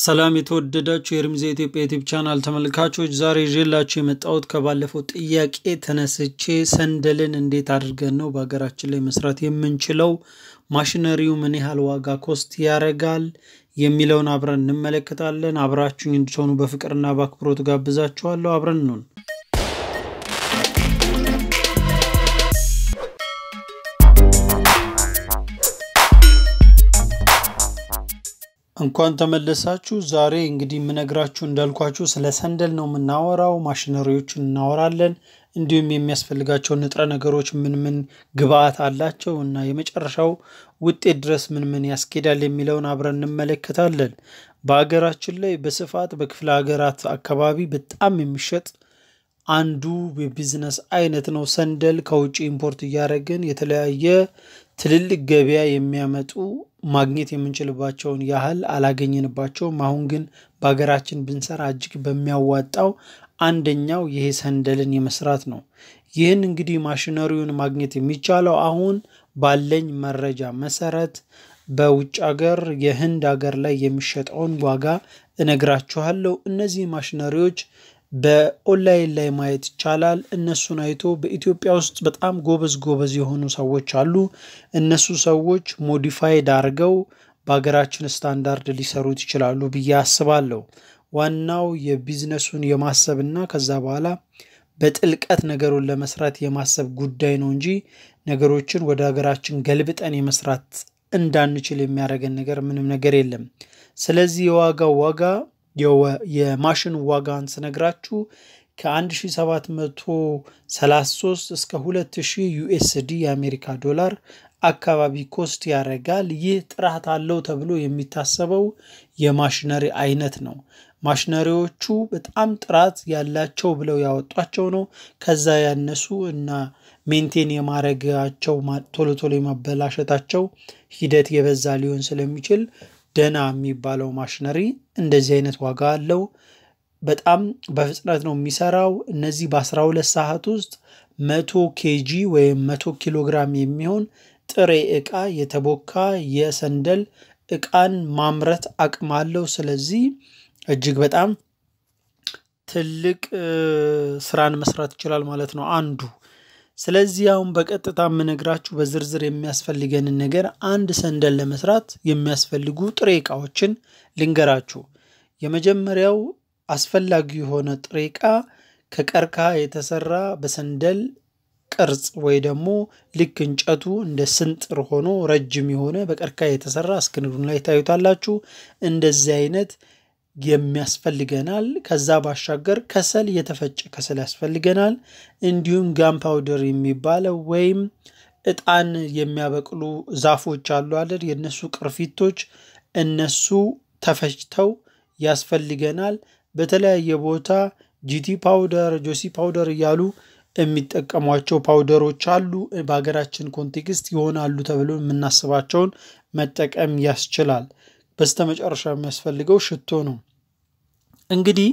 ሰላም የተወደዳችሁ የርምዘ ኢትዮጵያ ዩቲብ ቻናል ተመልካቾች፣ ዛሬ ይዤላችሁ የመጣሁት ከባለፈው ጥያቄ ተነስቼ ሰንደልን እንዴት አድርገን ነው በሀገራችን ላይ መስራት የምንችለው፣ ማሽነሪው ምን ያህል ዋጋ ኮስት ያደርጋል የሚለውን አብረን እንመለከታለን። አብራችሁኝ እንድትሆኑ በፍቅርና በአክብሮት ጋብዛችኋለሁ። አብረን ነን። እንኳን ተመለሳችሁ። ዛሬ እንግዲህ የምነግራችሁ እንዳልኳችሁ ስለ ሰንደል ነው የምናወራው። ማሽነሪዎችን እናወራለን፣ እንዲሁም የሚያስፈልጋቸው ንጥረ ነገሮች ምን ምን ግብአት አላቸው እና የመጨረሻው ውጤት ድረስ ምን ምን ያስኬዳል የሚለውን አብረን እንመለከታለን። በሀገራችን ላይ በስፋት በክፍለ ሀገራት አካባቢ በጣም የሚሸጥ አንዱ የቢዝነስ አይነት ነው ሰንደል። ከውጭ ኢምፖርት እያደረግን የተለያየ ትልልቅ ገበያ የሚያመጡ ማግኘት የምንችልባቸውን ያህል አላገኘንባቸውም። አሁን ግን በሀገራችን ብንሰራ እጅግ በሚያዋጣው አንደኛው ይሄ ሰንደልን የመስራት ነው። ይህን እንግዲህ ማሽነሪውን ማግኘት የሚቻለው አሁን ባለኝ መረጃ መሰረት በውጭ ሀገር የህንድ ሀገር ላይ የሚሸጠውን ዋጋ እነግራችኋለሁ። እነዚህ ማሽነሪዎች በኦንላይን ላይ ማየት ይቻላል። እነሱን አይቶ በኢትዮጵያ ውስጥ በጣም ጎበዝ ጎበዝ የሆኑ ሰዎች አሉ። እነሱ ሰዎች ሞዲፋይድ አድርገው በሀገራችን ስታንዳርድ ሊሰሩት ይችላሉ ብዬ አስባለሁ። ዋናው የቢዝነሱን የማሰብና ከዛ በኋላ በጥልቀት ነገሩን ለመስራት የማሰብ ጉዳይ ነው እንጂ ነገሮችን ወደ ሀገራችን ገልብጠን የመስራት እንዳንችል የሚያደርገን ነገር ምንም ነገር የለም። ስለዚህ የዋጋው ዋጋ የማሽን ዋጋን ስነግራችሁ ከ1733 እስከ 2000 ዩኤስዲ የአሜሪካ ዶላር አካባቢ ኮስት ያደርጋል። ይህ ጥራት አለው ተብሎ የሚታሰበው የማሽነሪ አይነት ነው። ማሽነሪዎቹ በጣም ጥራት ያላቸው ብለው ያወጧቸው ነው። ከዛ ያነሱ እና ሜንቴን የማድረጋቸው ቶሎ ቶሎ የማበላሸታቸው ሂደት የበዛ ሊሆን ስለሚችል ደና የሚባለው ማሽነሪ እንደዚህ አይነት ዋጋ አለው። በጣም በፍጥነት ነው የሚሰራው። እነዚህ በ12 ሰዓት ውስጥ መቶ ኬጂ ወይም መቶ ኪሎግራም የሚሆን ጥሬ ዕቃ የተቦካ የሰንደል ዕቃን ማምረት አቅም አለው። ስለዚህ እጅግ በጣም ትልቅ ስራን መስራት ይችላል ማለት ነው አንዱ ስለዚህ አሁን በቀጥታ የምነግራችሁ በዝርዝር የሚያስፈልገንን ነገር አንድ ሰንደል ለመስራት የሚያስፈልጉ ጥሬ እቃዎችን ልንገራችሁ። የመጀመሪያው አስፈላጊ የሆነ ጥሬ እቃ ከቀርከሃ የተሰራ በሰንደል ቅርጽ ወይ ደግሞ ልክ እንጨቱ እንደ ስንጥር ሆኖ ረጅም የሆነ በቀርከሃ የተሰራ እስክሪኑ ላይ ታዩታላችሁ። እንደዚህ አይነት የሚያስፈልገናል። ከዛ ባሻገር ከሰል፣ የተፈጨ ከሰል ያስፈልገናል። እንዲሁም ጋም ፓውደር የሚባለው ወይም እጣን የሚያበቅሉ ዛፎች አሉ አይደል? የእነሱ ቅርፊቶች እነሱ ተፈጭተው ያስፈልገናል። በተለያየ ቦታ ጂቲ ፓውደር፣ ጆሲ ፓውደር እያሉ የሚጠቀሟቸው ፓውደሮች አሉ። በሀገራችን ኮንቴክስት ይሆናሉ ተብሎ የምናስባቸውን መጠቀም ያስችላል። በስተመጨረሻ የሚያስፈልገው ሽቶ ነው። እንግዲህ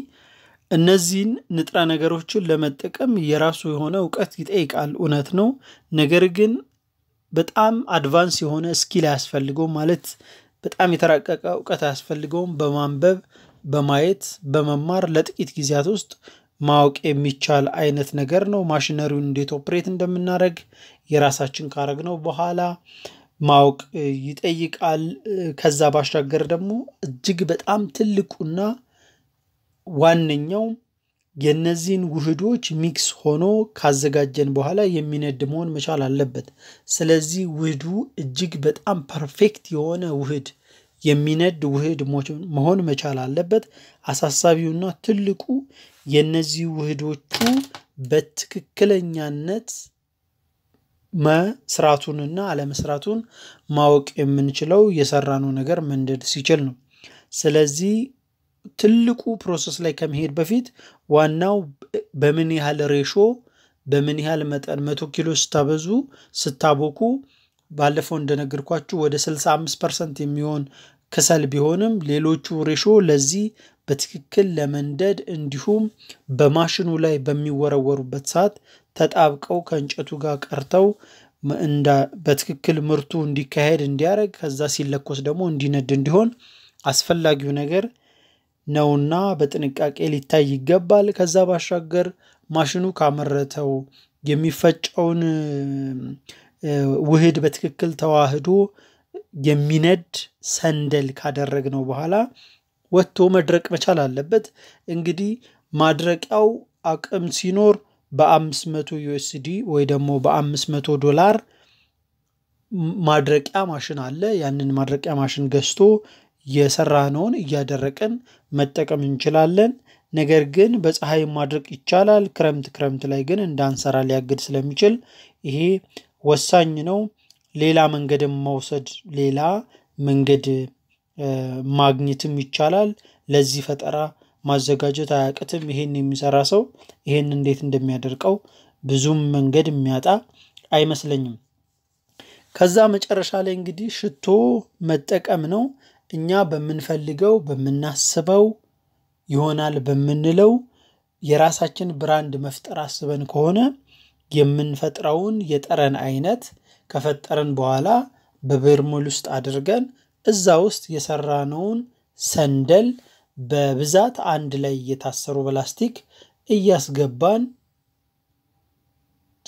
እነዚህን ንጥረ ነገሮችን ለመጠቀም የራሱ የሆነ እውቀት ይጠይቃል፣ እውነት ነው። ነገር ግን በጣም አድቫንስ የሆነ ስኪል አያስፈልገውም፣ ማለት በጣም የተራቀቀ እውቀት አያስፈልገውም። በማንበብ በማየት በመማር ለጥቂት ጊዜያት ውስጥ ማወቅ የሚቻል አይነት ነገር ነው። ማሽነሪውን እንዴት ኦፕሬት እንደምናደርግ የራሳችን ነው በኋላ ማወቅ ይጠይቃል። ከዛ ባሻገር ደግሞ እጅግ በጣም ትልቁና ዋነኛው የነዚህን ውህዶች ሚክስ ሆኖ ካዘጋጀን በኋላ የሚነድ መሆን መቻል አለበት። ስለዚህ ውህዱ እጅግ በጣም ፐርፌክት የሆነ ውህድ የሚነድ ውህድ መሆን መቻል አለበት። አሳሳቢውና ትልቁ የነዚህ ውህዶቹ በትክክለኛነት መስራቱንና አለመስራቱን ማወቅ የምንችለው የሰራነው ነገር መንደድ ሲችል ነው። ስለዚህ ትልቁ ፕሮሰስ ላይ ከመሄድ በፊት ዋናው በምን ያህል ሬሾ በምን ያህል መጠን መቶ ኪሎ ስታበዙ ስታቦኩ ባለፈው እንደነገርኳችሁ ወደ 65 ፐርሰንት የሚሆን ክሰል ቢሆንም ሌሎቹ ሬሾ ለዚህ በትክክል ለመንደድ እንዲሁም በማሽኑ ላይ በሚወረወሩበት ሰዓት ተጣብቀው ከእንጨቱ ጋር ቀርተው በትክክል ምርቱ እንዲካሄድ እንዲያደርግ ከዛ ሲለኮስ ደግሞ እንዲነድ እንዲሆን አስፈላጊው ነገር ነውና በጥንቃቄ ሊታይ ይገባል። ከዛ ባሻገር ማሽኑ ካመረተው የሚፈጨውን ውህድ በትክክል ተዋህዶ የሚነድ ሰንደል ካደረግ ነው በኋላ ወጥቶ መድረቅ መቻል አለበት። እንግዲህ ማድረቂያው አቅም ሲኖር በ500 ዩኤስዲ ወይ ደግሞ በ500 ዶላር ማድረቂያ ማሽን አለ። ያንን ማድረቂያ ማሽን ገዝቶ የሰራነውን እያደረቅን መጠቀም እንችላለን። ነገር ግን በፀሐይ ማድረቅ ይቻላል። ክረምት ክረምት ላይ ግን እንዳንሰራ ሊያግድ ስለሚችል ይሄ ወሳኝ ነው። ሌላ መንገድም መውሰድ ሌላ መንገድ ማግኘትም ይቻላል። ለዚህ ፈጠራ ማዘጋጀት አያቅትም። ይሄን የሚሰራ ሰው ይሄን እንዴት እንደሚያደርቀው ብዙም መንገድ የሚያጣ አይመስለኝም። ከዛ መጨረሻ ላይ እንግዲህ ሽቶ መጠቀም ነው። እኛ በምንፈልገው በምናስበው ይሆናል በምንለው የራሳችን ብራንድ መፍጠር አስበን ከሆነ የምንፈጥረውን የጠረን አይነት ከፈጠረን በኋላ በበርሞል ውስጥ አድርገን እዛ ውስጥ የሰራነውን ሰንደል በብዛት አንድ ላይ እየታሰሩ በላስቲክ እያስገባን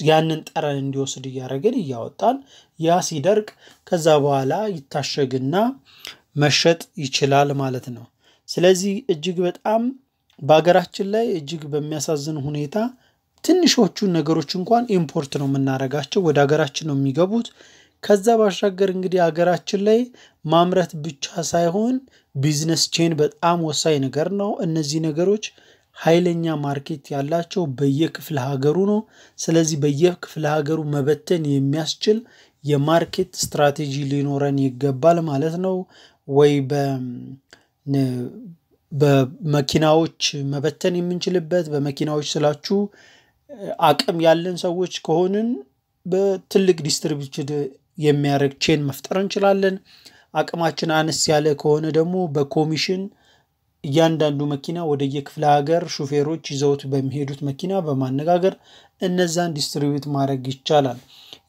ያንን ጠረን እንዲወስድ እያደረግን እያወጣን ያ ሲደርቅ ከዛ በኋላ ይታሸግና መሸጥ ይችላል ማለት ነው። ስለዚህ እጅግ በጣም በሀገራችን ላይ እጅግ በሚያሳዝን ሁኔታ ትንሾቹን ነገሮች እንኳን ኢምፖርት ነው የምናደርጋቸው፣ ወደ ሀገራችን ነው የሚገቡት። ከዛ ባሻገር እንግዲህ ሀገራችን ላይ ማምረት ብቻ ሳይሆን ቢዝነስ ቼን በጣም ወሳኝ ነገር ነው። እነዚህ ነገሮች ኃይለኛ ማርኬት ያላቸው በየክፍለ ሀገሩ ነው። ስለዚህ በየክፍለ ሀገሩ መበተን የሚያስችል የማርኬት ስትራቴጂ ሊኖረን ይገባል ማለት ነው። ወይ በመኪናዎች መበተን የምንችልበት በመኪናዎች ስላችሁ አቅም ያለን ሰዎች ከሆንን በትልቅ ዲስትሪቢዩትድ የሚያደርግ ቼን መፍጠር እንችላለን። አቅማችን አነስ ያለ ከሆነ ደግሞ በኮሚሽን እያንዳንዱ መኪና ወደ የክፍለ ሀገር ሹፌሮች ይዘውት በሚሄዱት መኪና በማነጋገር እነዛን ዲስትሪቢዩት ማድረግ ይቻላል።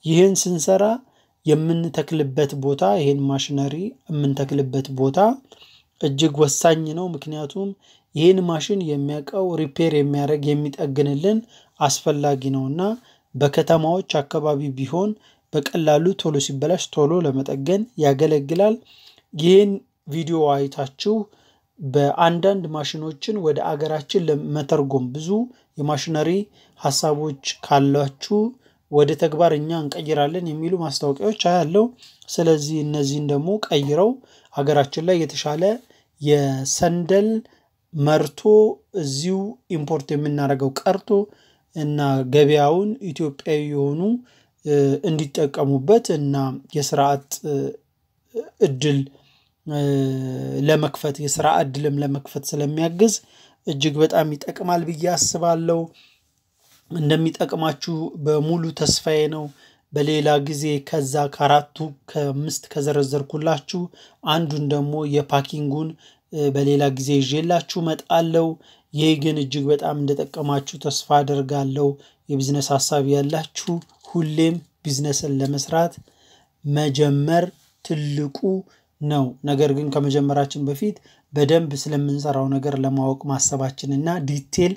ይህን ስንሰራ የምንተክልበት ቦታ ይህን ማሽነሪ የምንተክልበት ቦታ እጅግ ወሳኝ ነው። ምክንያቱም ይህን ማሽን የሚያውቀው ሪፔር የሚያደርግ የሚጠግንልን አስፈላጊ እና በከተማዎች አካባቢ ቢሆን በቀላሉ ቶሎ ሲበላሽ ቶሎ ለመጠገን ያገለግላል። ይህን ቪዲዮ አይታችሁ በአንዳንድ ማሽኖችን ወደ አገራችን ለመተርጎም ብዙ የማሽነሪ ሀሳቦች ካላችሁ ወደ ተግባር እኛ እንቀይራለን የሚሉ ማስታወቂያዎች አያለው። ስለዚህ እነዚህን ደግሞ ቀይረው አገራችን ላይ የተሻለ የሰንደል መርቶ እዚሁ ኢምፖርት የምናደርገው ቀርቶ እና ገበያውን ኢትዮጵያዊ የሆኑ እንዲጠቀሙበት እና የስርዓት እድል ለመክፈት የስራ እድልም ለመክፈት ስለሚያግዝ እጅግ በጣም ይጠቅማል ብዬ አስባለሁ። እንደሚጠቅማችሁ በሙሉ ተስፋዬ ነው። በሌላ ጊዜ ከዛ ከአራቱ ከአምስት ከዘረዘርኩላችሁ አንዱን ደግሞ የፓኪንጉን በሌላ ጊዜ ይዤላችሁ መጣለው። ይህ ግን እጅግ በጣም እንደጠቀማችሁ ተስፋ አደርጋለሁ። የቢዝነስ ሀሳብ ያላችሁ ሁሌም ቢዝነስን ለመስራት መጀመር ትልቁ ነው። ነገር ግን ከመጀመራችን በፊት በደንብ ስለምንሰራው ነገር ለማወቅ ማሰባችንና ዲቴል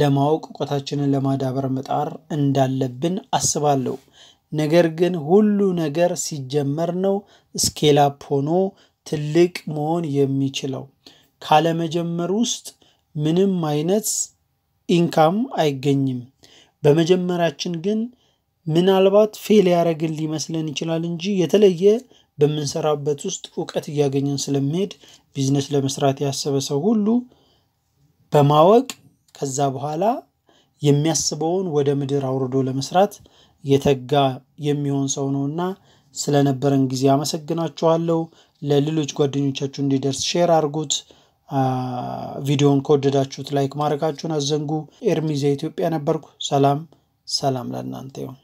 ለማወቅ እውቀታችንን ለማዳበር መጣር እንዳለብን አስባለሁ። ነገር ግን ሁሉ ነገር ሲጀመር ነው ስኬላፕ ሆኖ ትልቅ መሆን የሚችለው። ካለመጀመር ውስጥ ምንም አይነት ኢንካም አይገኝም። በመጀመራችን ግን ምናልባት ፌል ያደረግን ሊመስለን ይችላል እንጂ የተለየ በምንሰራበት ውስጥ እውቀት እያገኘን ስለሚሄድ ቢዝነስ ለመስራት ያሰበ ሰው ሁሉ በማወቅ ከዛ በኋላ የሚያስበውን ወደ ምድር አውርዶ ለመስራት የተጋ የሚሆን ሰው እና ስለነበረን ጊዜ አመሰግናችኋለሁ። ለሌሎች ጓደኞቻችሁ እንዲደርስ ሼር አድርጉት። ቪዲዮን ከወደዳችሁት ላይክ ማድረጋችሁን አዘንጉ። ኤርሚዛ ኢትዮጵያ ነበርኩ። ሰላም ሰላም ለእናንተ ይሁን።